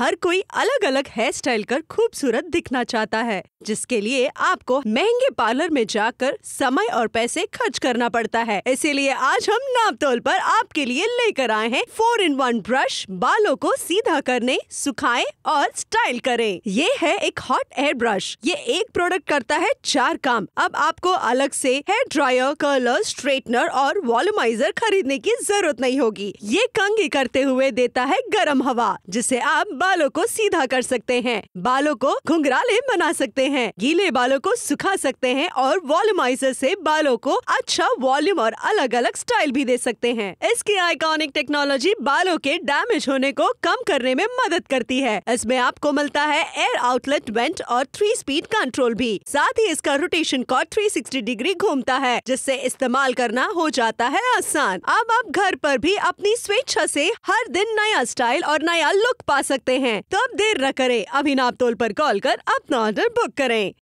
हर कोई अलग अलग हेयर स्टाइल कर खूबसूरत दिखना चाहता है जिसके लिए आपको महंगे पार्लर में जाकर समय और पैसे खर्च करना पड़ता है इसीलिए आज हम नापतोल पर आपके लिए लेकर आए हैं फोर इन वन ब्रश बालों को सीधा करने सुखाए और स्टाइल करें ये है एक हॉट हेयर ब्रश ये एक प्रोडक्ट करता है चार काम अब आपको अलग से हेयर ड्रायर कर्लर स्ट्रेटनर और वॉल्यूमाइजर खरीदने की जरूरत नहीं होगी ये कंगी करते हुए देता है गर्म हवा जिसे आप बालों को सीधा कर सकते हैं बालों को घुंघराले बना सकते हैं गीले बालों को सुखा सकते हैं और वॉल्यूमाइजर से बालों को अच्छा वॉल्यूम और अलग अलग स्टाइल भी दे सकते हैं इसकी आइकॉनिक टेक्नोलॉजी बालों के डैमेज होने को कम करने में मदद करती है इसमें आपको मिलता है एयर आउटलेट वेंट और थ्री स्पीड कंट्रोल भी साथ ही इसका रोटेशन कॉर्ड 360 डिग्री घूमता है जिससे इस्तेमाल करना हो जाता है आसान अब आप घर पर भी अपनी स्वेच्छा से हर दिन नया स्टाइल और नया लुक पा सकते सकते हैं तब देर न करें अब इनाप टोल पर कॉल कर अपना ऑर्डर बुक करें